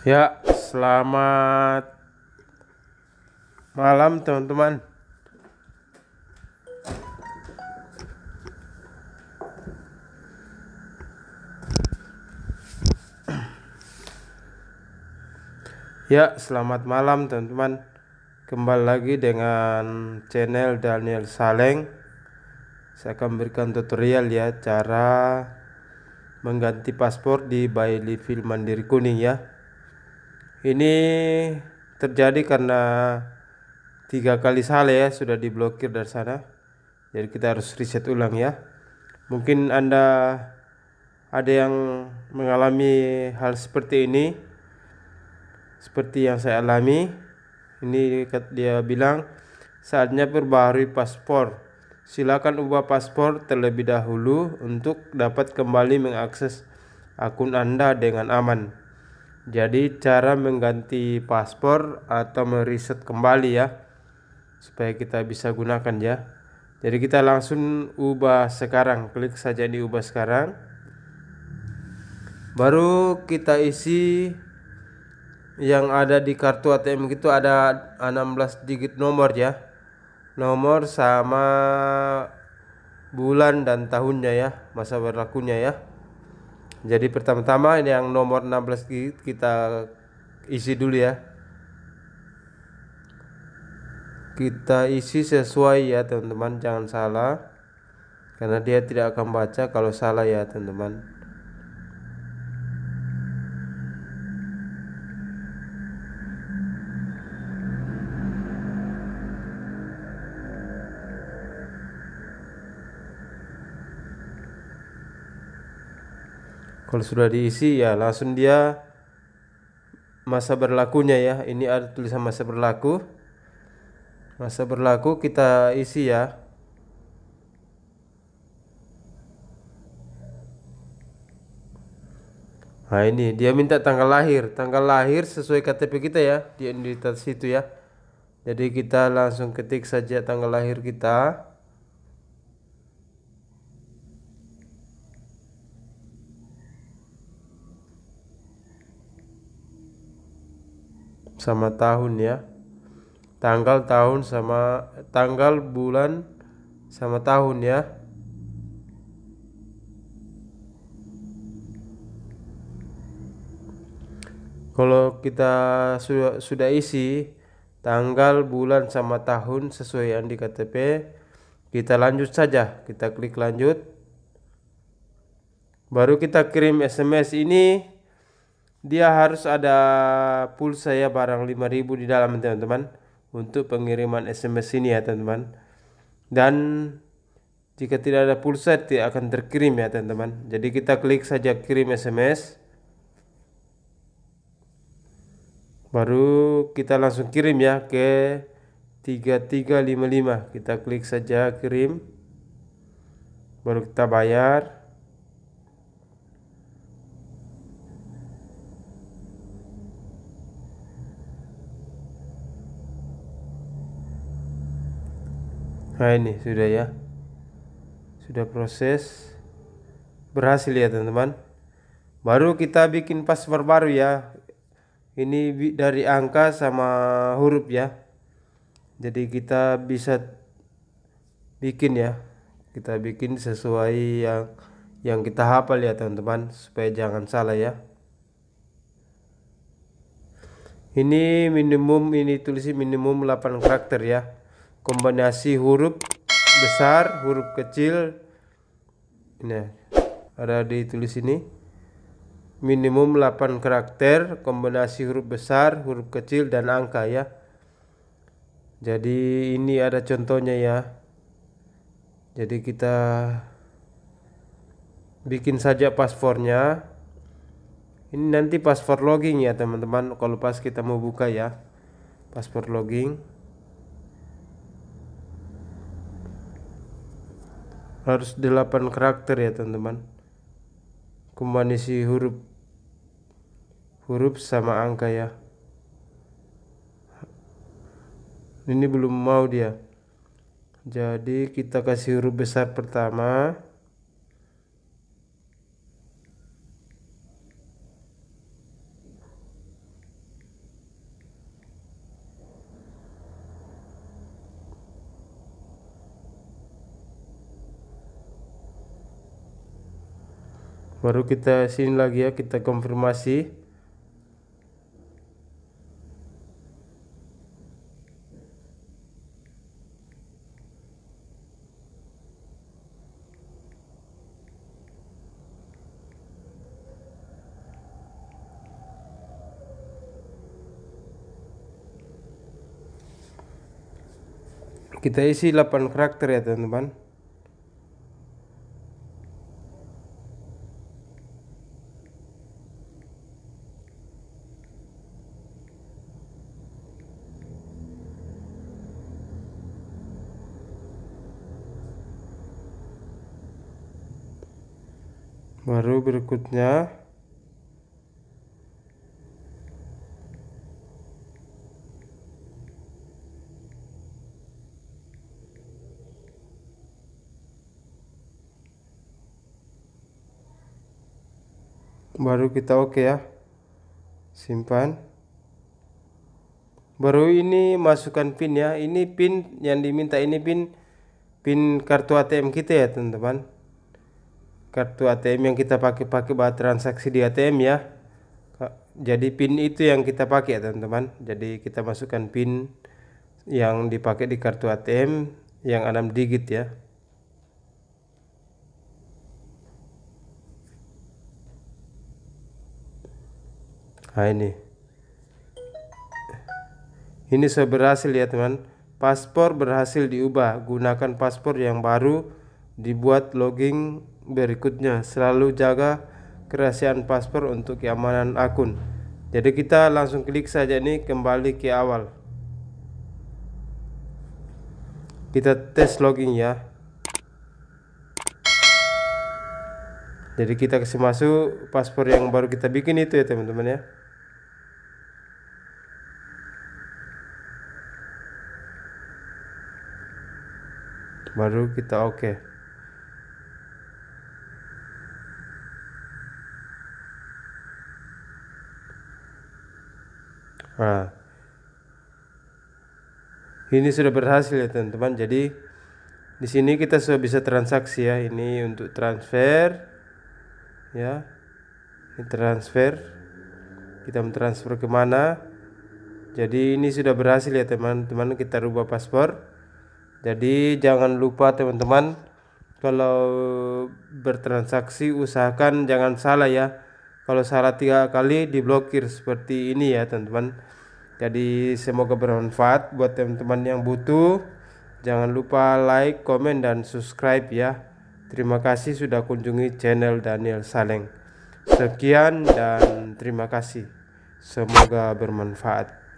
Ya, selamat malam teman-teman. Ya, selamat malam teman-teman. Kembali lagi dengan channel Daniel Saleng. Saya akan berikan tutorial ya cara mengganti paspor di Bayi Film Mandiri Kuning ya. Ini terjadi karena tiga kali salah ya sudah diblokir dari sana. Jadi kita harus riset ulang ya. Mungkin Anda ada yang mengalami hal seperti ini. Seperti yang saya alami. Ini dia bilang saatnya perbaharui paspor. Silakan ubah paspor terlebih dahulu untuk dapat kembali mengakses akun Anda dengan aman jadi cara mengganti paspor atau meriset kembali ya supaya kita bisa gunakan ya jadi kita langsung ubah sekarang klik saja di ubah sekarang baru kita isi yang ada di kartu ATM itu ada 16 digit nomor ya nomor sama bulan dan tahunnya ya masa berlakunya ya jadi pertama-tama ini yang nomor 16 kita isi dulu ya. Kita isi sesuai ya teman-teman, jangan salah. Karena dia tidak akan baca kalau salah ya teman-teman. Kalau sudah diisi ya langsung dia masa berlakunya ya. Ini ada tulisan masa berlaku. Masa berlaku kita isi ya. Nah ini dia minta tanggal lahir, tanggal lahir sesuai KTP kita ya di identitas situ ya. Jadi kita langsung ketik saja tanggal lahir kita. sama tahun ya tanggal tahun sama tanggal bulan sama tahun ya kalau kita sudah sudah isi tanggal bulan sama tahun sesuai yang di KTP kita lanjut saja kita klik lanjut baru kita kirim SMS ini dia harus ada pulsa ya barang 5000 di dalam teman-teman untuk pengiriman SMS ini ya teman-teman dan jika tidak ada pulsa tidak akan terkirim ya teman-teman jadi kita klik saja kirim SMS baru kita langsung kirim ya ke 3355 kita klik saja kirim baru kita bayar nah ini sudah ya sudah proses berhasil ya teman-teman baru kita bikin password baru ya ini dari angka sama huruf ya jadi kita bisa bikin ya kita bikin sesuai yang yang kita hafal ya teman-teman supaya jangan salah ya ini minimum ini tulisi minimum 8 karakter ya kombinasi huruf besar, huruf kecil. Ini ada ditulis ini. Minimum 8 karakter, kombinasi huruf besar, huruf kecil dan angka ya. Jadi ini ada contohnya ya. Jadi kita bikin saja passwordnya. Ini nanti password logging ya teman-teman kalau pas kita mau buka ya. password logging. harus delapan karakter ya teman-teman kumanisi huruf huruf sama angka ya ini belum mau dia jadi kita kasih huruf besar pertama baru kita sini lagi ya kita konfirmasi kita isi 8 karakter ya teman-teman baru berikutnya baru kita oke okay ya simpan baru ini masukkan pin ya ini pin yang diminta ini pin pin kartu ATM kita ya teman-teman kartu ATM yang kita pakai-pakai buat transaksi di ATM ya jadi pin itu yang kita pakai ya teman-teman jadi kita masukkan pin yang dipakai di kartu ATM yang 6 digit ya nah ini ini sudah berhasil ya teman paspor berhasil diubah gunakan paspor yang baru dibuat logging berikutnya selalu jaga kerahasiaan paspor untuk keamanan akun jadi kita langsung klik saja ini kembali ke awal kita tes login ya jadi kita kasih masuk paspor yang baru kita bikin itu ya teman-teman ya baru kita oke okay. Nah, ini sudah berhasil ya teman-teman. Jadi di sini kita sudah bisa transaksi ya. Ini untuk transfer ya. Ini transfer. Kita mentransfer kemana? Jadi ini sudah berhasil ya teman-teman. Kita rubah paspor. Jadi jangan lupa teman-teman kalau bertransaksi usahakan jangan salah ya kalau salah tiga kali diblokir seperti ini ya teman-teman jadi semoga bermanfaat buat teman-teman yang butuh jangan lupa like komen dan subscribe ya terima kasih sudah kunjungi channel Daniel Saleng sekian dan terima kasih semoga bermanfaat